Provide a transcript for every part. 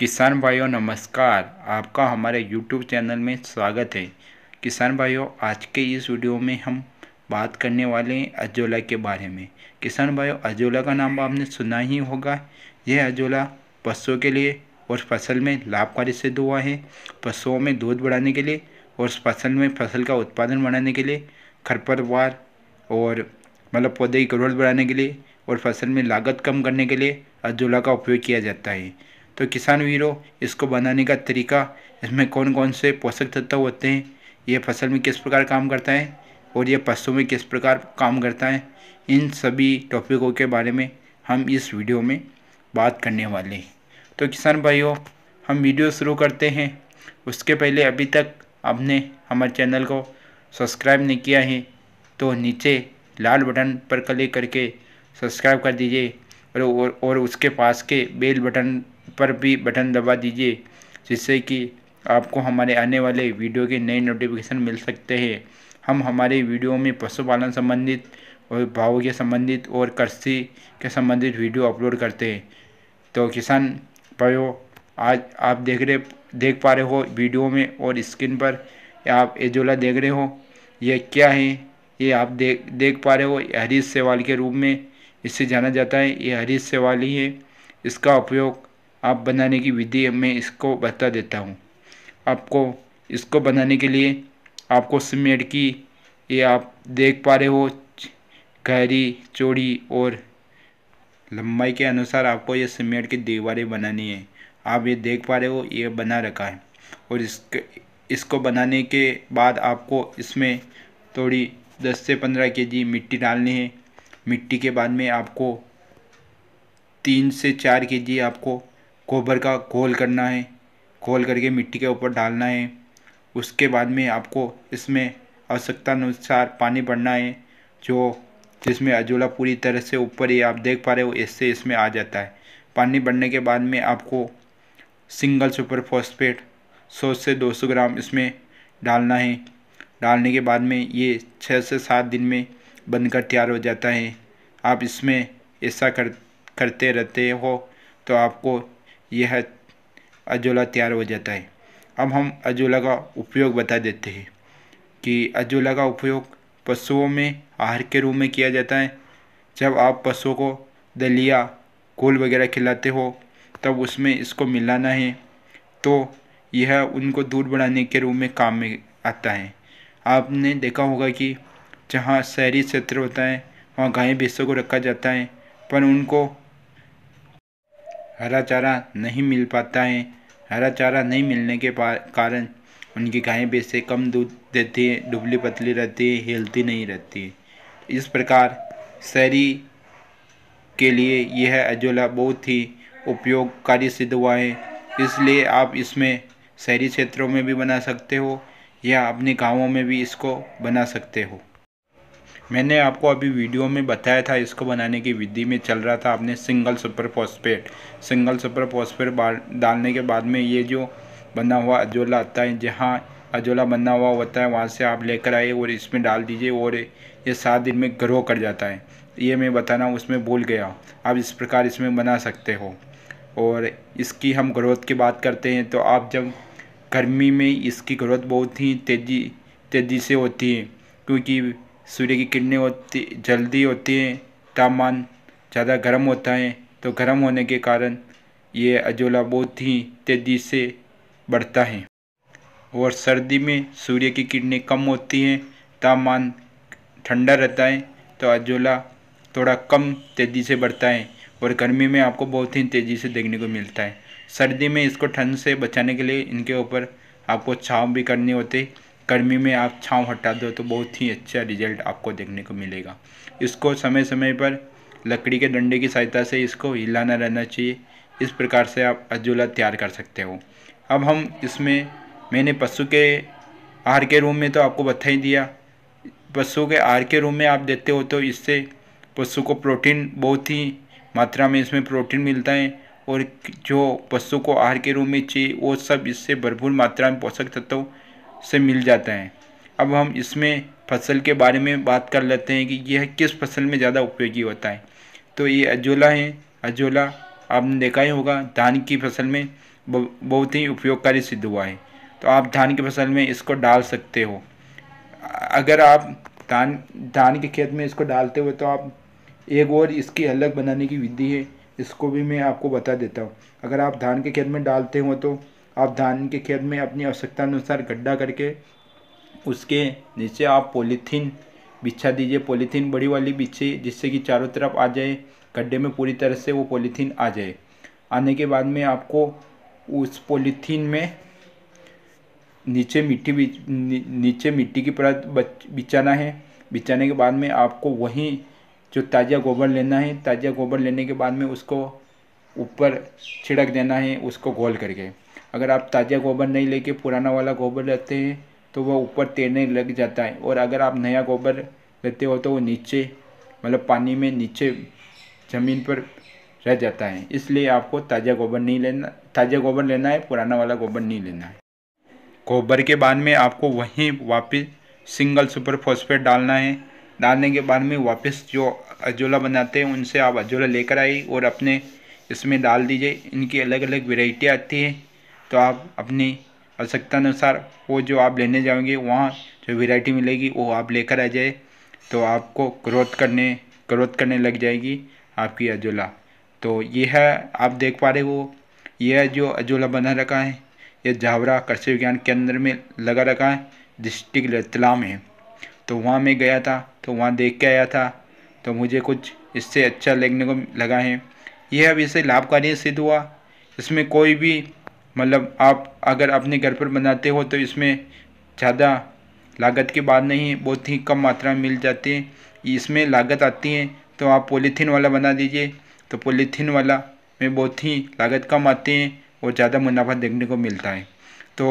किसान भाइयों नमस्कार आपका हमारे YouTube चैनल में स्वागत है किसान भाइयों आज के इस वीडियो में हम बात करने वाले हैं अजोला के बारे में किसान भाइयों अजोला का नाम आपने सुना ही होगा यह अजोला पशुओं के लिए और फसल में लाभकारी सिद्ध हुआ है पशुओं में दूध बढ़ाने के लिए और फसल में फसल का उत्पादन बढ़ाने के लिए खरपतवार और मतलब पौधे की ग्रोथ बढ़ाने के लिए और फसल में लागत कम करने के लिए अजोला का उपयोग किया जाता है तो किसान वीरों इसको बनाने का तरीका इसमें कौन कौन से पोषक तत्व होते हैं ये फसल में किस प्रकार काम करता है और ये पशु में किस प्रकार काम करता है इन सभी टॉपिकों के बारे में हम इस वीडियो में बात करने वाले हैं तो किसान भाइयों हम वीडियो शुरू करते हैं उसके पहले अभी तक आपने हमारे चैनल को सब्सक्राइब नहीं किया है तो नीचे लाल बटन पर क्लिक करके सब्सक्राइब कर दीजिए और और उसके पास के बेल बटन पर भी बटन दबा दीजिए जिससे कि आपको हमारे आने वाले वीडियो के नए नोटिफिकेशन मिल सकते हैं हम हमारे वीडियो में पशुपालन संबंधित और भाव के संबंधित और कृषि के संबंधित वीडियो अपलोड करते हैं तो किसान भाइयों आज आप देख रहे देख पा रहे हो वीडियो में और स्क्रीन पर आप एजोला देख रहे हो यह क्या है ये आप देख देख पा रहे हो हरीश सेवाल के रूप में इससे जाना जाता है ये हरीश सेवाल ही है इसका उपयोग आप बनाने की विधि मैं इसको बता देता हूँ आपको इसको बनाने के लिए आपको सीमेंट की ये आप देख पा रहे हो गहरी चौड़ी और लंबाई के अनुसार आपको ये सीमेंट की दीवारें बनानी है आप ये देख पा रहे हो ये बना रखा है और इसके इसको बनाने के बाद आपको इसमें थोड़ी 10 से 15 केजी मिट्टी डालनी है मिट्टी के बाद में आपको तीन से चार केजी आपको गोबर का घोल करना है घोल करके मिट्टी के ऊपर डालना है उसके बाद में आपको इसमें आवश्यकता अनुसार पानी भरना है जो जिसमें अजोला पूरी तरह से ऊपर ही आप देख पा रहे हो इससे इसमें आ जाता है पानी भरने के बाद में आपको सिंगल सुपर फॉस्फेट सौ से 200 ग्राम इसमें डालना है डालने के बाद में ये छः से सात दिन में बनकर तैयार हो जाता है आप इसमें ऐसा कर करते रहते हो तो आपको यह अजोला तैयार हो जाता है अब हम अजोला का उपयोग बता देते हैं कि अजोला का उपयोग पशुओं में आहार के रूप में किया जाता है जब आप पशुओं को दलिया घोल वगैरह खिलाते हो तब उसमें इसको मिलाना है तो यह उनको दूर बढ़ाने के रूप में काम में आता है आपने देखा होगा कि जहाँ शहरी क्षेत्र होता है वहाँ गाय भैंसों को रखा जाता है पर उनको हरा चारा नहीं मिल पाता है हरा चारा नहीं मिलने के कारण उनकी गायें भैंसें कम दूध देती है डुबली पतली रहती है हेल्थी नहीं रहती है इस प्रकार शहरी के लिए यह अजोला बहुत ही उपयोगकारी सिद्ध हुआ है इसलिए आप इसमें शहरी क्षेत्रों में भी बना सकते हो या अपने गांवों में भी इसको बना सकते हो मैंने आपको अभी वीडियो में बताया था इसको बनाने की विधि में चल रहा था आपने single super phosphate single super phosphate डालने के बाद में ये जो बना हुआ अजोला आता है जहाँ अजोला बना हुआ होता है वहाँ से आप लेकर आइए और इसमें डाल दीजिए और ये सात दिन में ग्रो कर जाता है ये मैं बताना उसमें भूल गया आप इस प्रकार इसमें बना सकते हो और इसकी हम ग्रोथ की बात करते हैं तो आप जब गर्मी में इसकी ग्रोथ बहुत ही तेज़ी तेज़ी से होती है क्योंकि सूर्य की किरणें होती जल्दी होती हैं तापमान ज़्यादा गर्म होता है तो गर्म होने के कारण ये अजोला बहुत ही तेज़ी से बढ़ता है और सर्दी में सूर्य की किरणें कम होती हैं तापमान ठंडा रहता है तो अजोला थोड़ा कम तेज़ी से बढ़ता है और गर्मी में आपको बहुत ही तेज़ी से देखने को मिलता है सर्दी में इसको ठंड से बचाने के लिए इनके ऊपर आपको छाँव भी करनी होती है गर्मी में आप छाँव हटा दो तो बहुत ही अच्छा रिजल्ट आपको देखने को मिलेगा इसको समय समय पर लकड़ी के डंडे की सहायता से इसको हिलाना रहना चाहिए इस प्रकार से आप अजूला तैयार कर सकते हो अब हम इसमें मैंने पशु के आहार के रूम में तो आपको बता ही दिया पशु के आहार के रूम में आप देते हो तो इससे पशु को प्रोटीन बहुत ही मात्रा में इसमें प्रोटीन मिलता है और जो पशु को आहार के रूम में चाहिए वो सब इससे भरपूर मात्रा में पोषक तत्व से मिल जाता है अब हम इसमें फसल के बारे में बात कर लेते हैं कि यह किस फसल में ज़्यादा उपयोगी होता है तो ये अजोला है अजोला आपने देखा ही होगा धान की फसल में बहुत ही उपयोगकारी सिद्ध हुआ है तो आप धान की फसल में इसको डाल सकते हो अगर आप धान धान के खेत में इसको डालते हुए तो आप एक और इसकी अलग बनाने की विधि है इसको भी मैं आपको बता देता हूँ अगर आप धान के खेत में डालते हो तो आप धान के खेत में अपनी आवश्यकता अनुसार गड्ढा करके उसके नीचे आप पॉलीथीन बिछा दीजिए पॉलीथीन बड़ी वाली बिछे जिससे कि चारों तरफ आ जाए गड्ढे में पूरी तरह से वो पॉलीथीन आ जाए आने के बाद में आपको उस पॉलीथीन में नीचे मिट्टी नी, नीचे मिट्टी की परत बिछाना है बिछाने के बाद में आपको वहीं जो ताज़ा गोबर लेना है ताज़ा गोबर लेने के बाद में उसको ऊपर छिड़क देना है उसको गोल करके अगर आप ताज़ा गोबर नहीं लेके पुराना वाला गोबर लेते हैं तो वह ऊपर तैरने लग जाता है और अगर आप नया गोबर लेते हो तो वो नीचे मतलब पानी में नीचे ज़मीन पर रह जाता है इसलिए आपको ताज़ा गोबर नहीं लेना ताज़ा गोबर लेना है पुराना वाला गोबर नहीं लेना है गोबर के बाद में आपको वहीं वापस सिंगल सुपर फॉस्फेट डालना है डालने के बाद में वापस जो अजोला बनाते हैं उनसे आप अजोला लेकर आइए और अपने इसमें डाल दीजिए इनकी अलग अलग वेराइटी आती है तो आप अपनी आवश्यकता अनुसार वो जो आप लेने जाओगे वहाँ जो वेराइटी मिलेगी वो आप लेकर आ जाए तो आपको ग्रोथ करने ग्रोथ करने लग जाएगी आपकी अजोला तो ये है आप देख पा रहे हो यह जो अजोला बना रखा है यह झावरा कृषि विज्ञान केंद्र में लगा रखा है डिस्ट्रिक्ट रतला में तो वहाँ मैं गया था तो वहाँ देख के आया था तो मुझे कुछ इससे अच्छा लगने को लगा है यह अब इससे लाभकारी सिद्ध हुआ इसमें कोई भी मतलब आप अगर अपने घर पर बनाते हो तो इसमें ज़्यादा लागत की बात नहीं है बहुत ही कम मात्रा में मिल जाती है इसमें लागत आती है तो आप पोलीथीन वाला बना दीजिए तो पोलीथीन वाला में बहुत ही लागत कम आती है और ज़्यादा मुनाफा देखने को मिलता है तो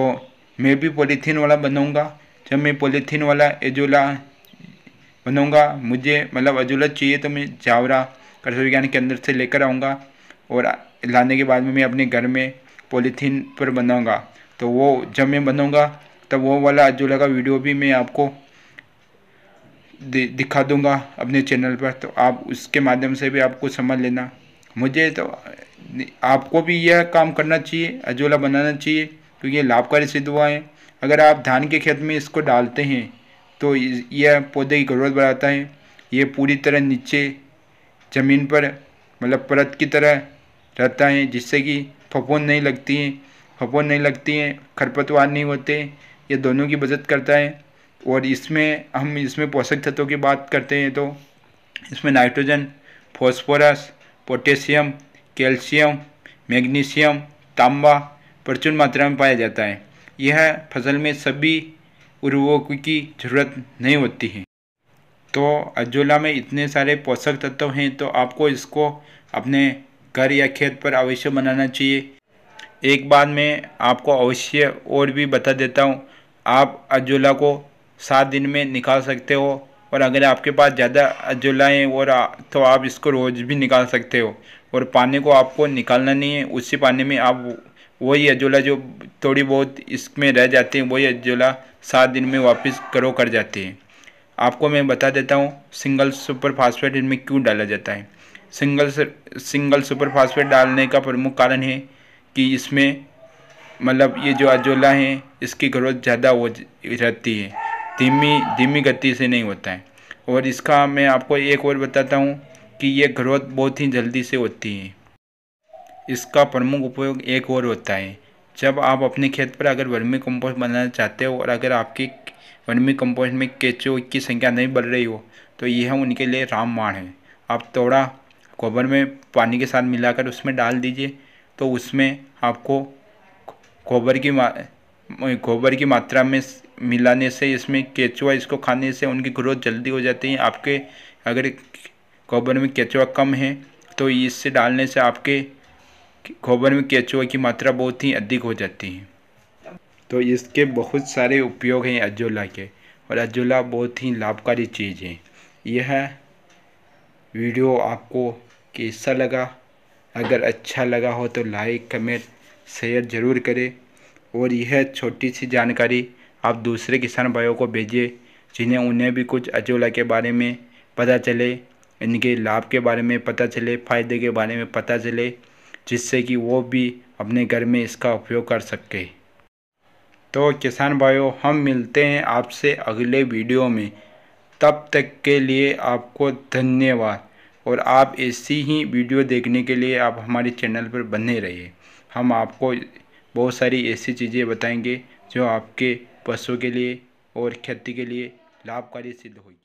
मैं भी पोलीथीन वाला बनाऊँगा जब मैं पॉलीथीन वाला एजोला बनाऊँगा मुझे मतलब अजोला चाहिए तो मैं जावरा कृषि विज्ञान केंद्र से लेकर आऊँगा और लाने के बाद में मैं अपने घर में पॉलीथीन पर बनाऊँगा तो वो जब मैं बनाऊंगा तब वो वाला अजोला का वीडियो भी मैं आपको दिखा दूँगा अपने चैनल पर तो आप उसके माध्यम से भी आपको समझ लेना मुझे तो आपको भी यह काम करना चाहिए अजोला बनाना चाहिए क्योंकि तो ये लाभकारी सिद्ध हुआ है अगर आप धान के खेत में इसको डालते हैं तो यह पौधे की ज़रूरत बढ़ाता है ये पूरी तरह नीचे ज़मीन पर मतलब परत की तरह रहता है जिससे कि फपोन नहीं लगती हैं फपोन नहीं लगती हैं खरपतवार नहीं होते ये दोनों की बचत करता है और इसमें हम इसमें पोषक तत्वों की बात करते हैं तो इसमें nitrogen phosphorus potassium calcium magnesium तांबा प्रचुर मात्रा में पाया जाता है यह फसल में सभी उर्वरकों की जरूरत नहीं होती है तो अजोला में इतने सारे पोषक तत्व हैं तो आपको इसको अपने घर या खेत पर अवश्य बनाना चाहिए एक बार मैं आपको अवश्य और भी बता देता हूँ आप अजोला को सात दिन में निकाल सकते हो और अगर आपके पास ज़्यादा अजोलाएँ और तो आप इसको रोज़ भी निकाल सकते हो और पानी को आपको निकालना नहीं है उसी पानी में आप वही अजोला जो थोड़ी बहुत इसमें रह जाते हैं वही अजोला सात दिन में वापस करो कर जाते हैं आपको मैं बता देता हूँ सिंगल सुपर फास्फेट इनमें क्यों डाला जाता है सिंगल सिंगल सुपर फास्फेट डालने का प्रमुख कारण है कि इसमें मतलब ये जो अजोला है इसकी ग्रोथ ज़्यादा हो रहती है धीमी धीमी गति से नहीं होता है और इसका मैं आपको एक और बताता हूँ कि ये ग्रोथ बहुत ही जल्दी से होती है इसका प्रमुख उपयोग एक और होता है जब आप अपने खेत पर अगर वर्मी कंपोस्ट बनाना चाहते हो और अगर आपके वर्मी कंपोस्ट में केचो की संख्या नहीं बढ़ रही हो तो यह उनके लिए रामबाण है आप थोड़ा गोबर में पानी के साथ मिलाकर उसमें डाल दीजिए तो उसमें आपको गोबर की मा गोबर की मात्रा में मिलाने से इसमें केचुआ इसको खाने से उनकी ग्रोथ जल्दी हो जाती है आपके अगर गोबर में केचुआ कम है तो इससे डालने से आपके गोबर में केचुआ की मात्रा बहुत ही अधिक हो जाती है तो इसके बहुत सारे उपयोग हैं अजोला के और अजोला बहुत ही लाभकारी चीज़ है यह वीडियो आपको कैसा लगा अगर अच्छा लगा हो तो लाइक कमेंट शेयर ज़रूर करें और यह छोटी सी जानकारी आप दूसरे किसान भाइयों को भेजिए जिन्हें उन्हें भी कुछ अजोला के बारे में पता चले इनके लाभ के बारे में पता चले फ़ायदे के बारे में पता चले जिससे कि वो भी अपने घर में इसका उपयोग कर सके तो किसान भाइयों हम मिलते हैं आपसे अगले वीडियो में तब तक के लिए आपको धन्यवाद और आप ऐसी ही वीडियो देखने के लिए आप हमारे चैनल पर बने रहिए हम आपको बहुत सारी ऐसी चीज़ें बताएंगे जो आपके पशुओं के लिए और खेती के लिए लाभकारी सिद्ध होगी